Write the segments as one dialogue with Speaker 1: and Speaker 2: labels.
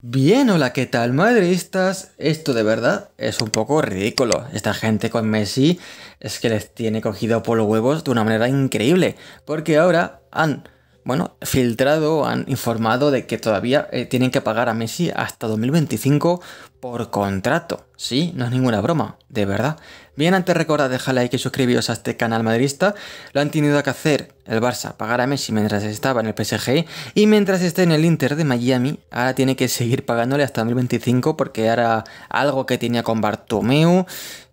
Speaker 1: Bien, hola, ¿qué tal, madridistas? Esto de verdad es un poco ridículo. Esta gente con Messi es que les tiene cogido por los huevos de una manera increíble, porque ahora han, bueno, filtrado, han informado de que todavía eh, tienen que pagar a Messi hasta 2025 por contrato. Sí, no es ninguna broma, de verdad. Bien, antes recordad dejar like y suscribiros a este canal madridista. Lo han tenido que hacer el Barça, pagar a Messi mientras estaba en el PSG y mientras esté en el Inter de Miami, ahora tiene que seguir pagándole hasta 2025 porque era algo que tenía con Bartomeu,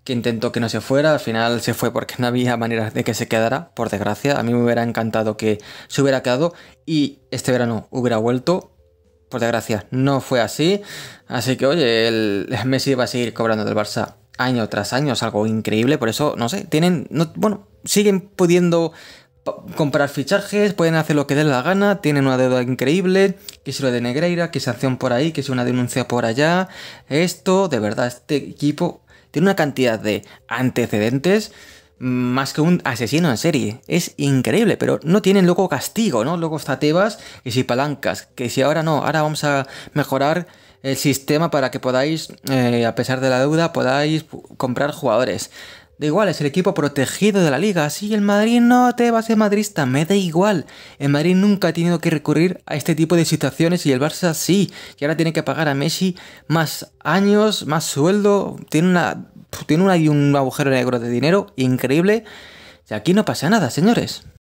Speaker 1: que intentó que no se fuera, al final se fue porque no había manera de que se quedara, por desgracia. A mí me hubiera encantado que se hubiera quedado y este verano hubiera vuelto, por desgracia, no fue así. Así que, oye, el Messi va a seguir cobrando del Barça año tras año, es algo increíble, por eso, no sé, tienen, no, bueno, siguen pudiendo comprar fichajes, pueden hacer lo que den la gana, tienen una deuda increíble, que es lo de Negreira, que se acción por ahí, que es una denuncia por allá, esto, de verdad, este equipo tiene una cantidad de antecedentes más que un asesino en serie. Es increíble, pero no tienen luego castigo, ¿no? Luego está y si palancas, que si ahora no, ahora vamos a mejorar el sistema para que podáis, eh, a pesar de la deuda, podáis comprar jugadores. de igual, es el equipo protegido de la liga. si el Madrid no te va a ser madrista, me da igual. El Madrid nunca ha tenido que recurrir a este tipo de situaciones y el Barça sí. que ahora tiene que pagar a Messi más años, más sueldo, tiene una tiene un, hay un agujero negro de dinero increíble. Y aquí no pasa nada, señores.